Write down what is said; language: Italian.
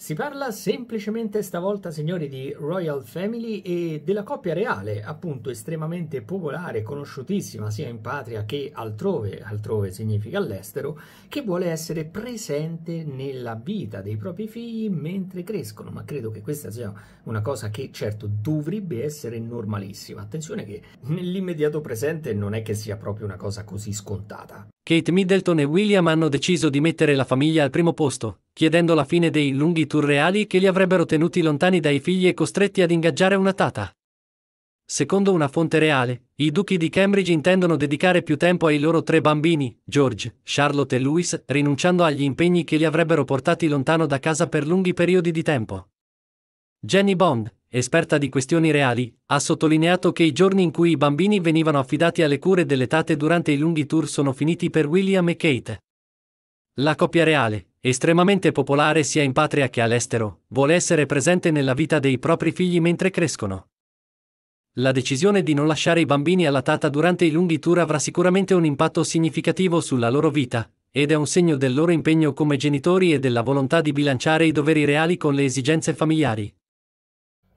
Si parla semplicemente stavolta, signori, di Royal Family e della coppia reale, appunto estremamente popolare, conosciutissima sia in patria che altrove, altrove significa all'estero, che vuole essere presente nella vita dei propri figli mentre crescono, ma credo che questa sia una cosa che certo dovrebbe essere normalissima. Attenzione che nell'immediato presente non è che sia proprio una cosa così scontata. Kate Middleton e William hanno deciso di mettere la famiglia al primo posto chiedendo la fine dei lunghi tour reali che li avrebbero tenuti lontani dai figli e costretti ad ingaggiare una tata. Secondo una fonte reale, i duchi di Cambridge intendono dedicare più tempo ai loro tre bambini, George, Charlotte e Louis, rinunciando agli impegni che li avrebbero portati lontano da casa per lunghi periodi di tempo. Jenny Bond, esperta di questioni reali, ha sottolineato che i giorni in cui i bambini venivano affidati alle cure delle tate durante i lunghi tour sono finiti per William e Kate. La coppia reale, estremamente popolare sia in patria che all'estero, vuole essere presente nella vita dei propri figli mentre crescono. La decisione di non lasciare i bambini alla tata durante i lunghi tour avrà sicuramente un impatto significativo sulla loro vita, ed è un segno del loro impegno come genitori e della volontà di bilanciare i doveri reali con le esigenze familiari.